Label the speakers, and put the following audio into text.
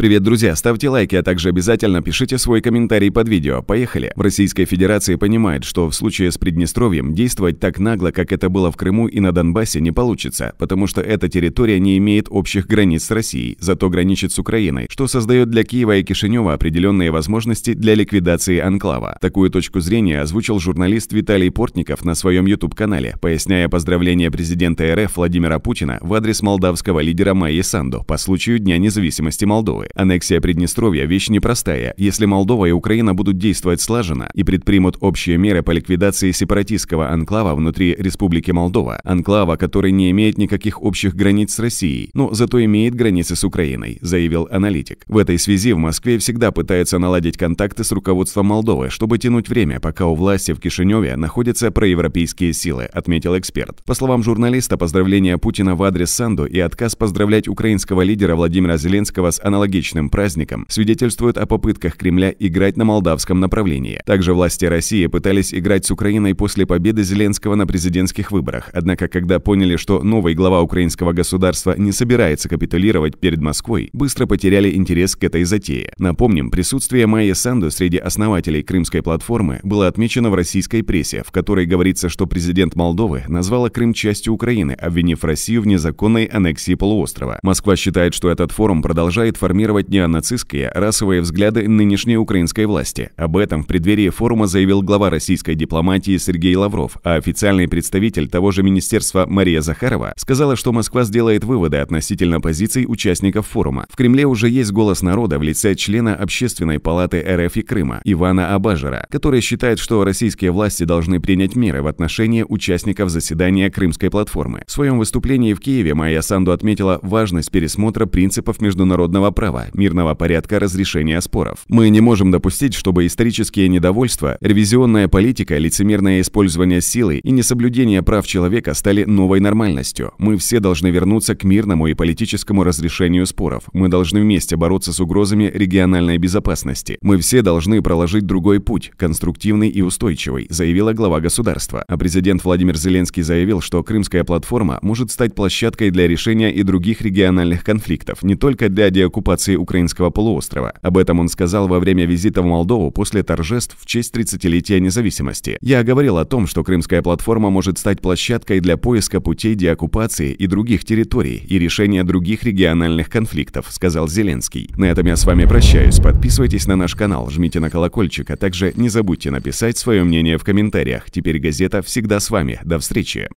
Speaker 1: Привет, друзья! Ставьте лайки, а также обязательно пишите свой комментарий под видео. Поехали! В Российской Федерации понимают, что в случае с Приднестровьем действовать так нагло, как это было в Крыму и на Донбассе, не получится, потому что эта территория не имеет общих границ с Россией, зато граничит с Украиной, что создает для Киева и Кишинева определенные возможности для ликвидации анклава. Такую точку зрения озвучил журналист Виталий Портников на своем YouTube-канале, поясняя поздравления президента РФ Владимира Путина в адрес молдавского лидера Майи Санду по случаю Дня независимости Молдовы. Аннексия Приднестровья – вещь непростая. Если Молдова и Украина будут действовать слаженно и предпримут общие меры по ликвидации сепаратистского анклава внутри Республики Молдова, анклава, который не имеет никаких общих границ с Россией, но зато имеет границы с Украиной, заявил аналитик. В этой связи в Москве всегда пытаются наладить контакты с руководством Молдовы, чтобы тянуть время, пока у власти в Кишиневе находятся проевропейские силы, отметил эксперт. По словам журналиста, поздравления Путина в адрес Санду и отказ поздравлять украинского лидера Владимира Зеленского с аналогичным аналогичным праздникам, свидетельствует о попытках Кремля играть на молдавском направлении. Также власти России пытались играть с Украиной после победы Зеленского на президентских выборах, однако когда поняли, что новый глава украинского государства не собирается капитулировать перед Москвой, быстро потеряли интерес к этой затее. Напомним, присутствие Майи Санду среди основателей Крымской платформы было отмечено в российской прессе, в которой говорится, что президент Молдовы назвала Крым частью Украины, обвинив Россию в незаконной аннексии полуострова. Москва считает, что этот форум продолжает формировать транслировать неонацистские расовые взгляды нынешней украинской власти. Об этом в преддверии форума заявил глава российской дипломатии Сергей Лавров, а официальный представитель того же министерства Мария Захарова сказала, что Москва сделает выводы относительно позиций участников форума. В Кремле уже есть голос народа в лице члена Общественной палаты РФ и Крыма Ивана Абажера, который считает, что российские власти должны принять меры в отношении участников заседания Крымской платформы. В своем выступлении в Киеве Майя Санду отметила важность пересмотра принципов международного права права, мирного порядка разрешения споров. Мы не можем допустить, чтобы исторические недовольства, ревизионная политика, лицемерное использование силы и несоблюдение прав человека стали новой нормальностью. Мы все должны вернуться к мирному и политическому разрешению споров. Мы должны вместе бороться с угрозами региональной безопасности. Мы все должны проложить другой путь, конструктивный и устойчивый, заявила глава государства. А президент Владимир Зеленский заявил, что Крымская платформа может стать площадкой для решения и других региональных конфликтов, не только для деоккупации революции Украинского полуострова. Об этом он сказал во время визита в Молдову после торжеств в честь 30-летия независимости. «Я говорил о том, что Крымская платформа может стать площадкой для поиска путей деоккупации и других территорий и решения других региональных конфликтов», сказал Зеленский. На этом я с вами прощаюсь. Подписывайтесь на наш канал, жмите на колокольчик, а также не забудьте написать свое мнение в комментариях. Теперь газета всегда с вами. До встречи!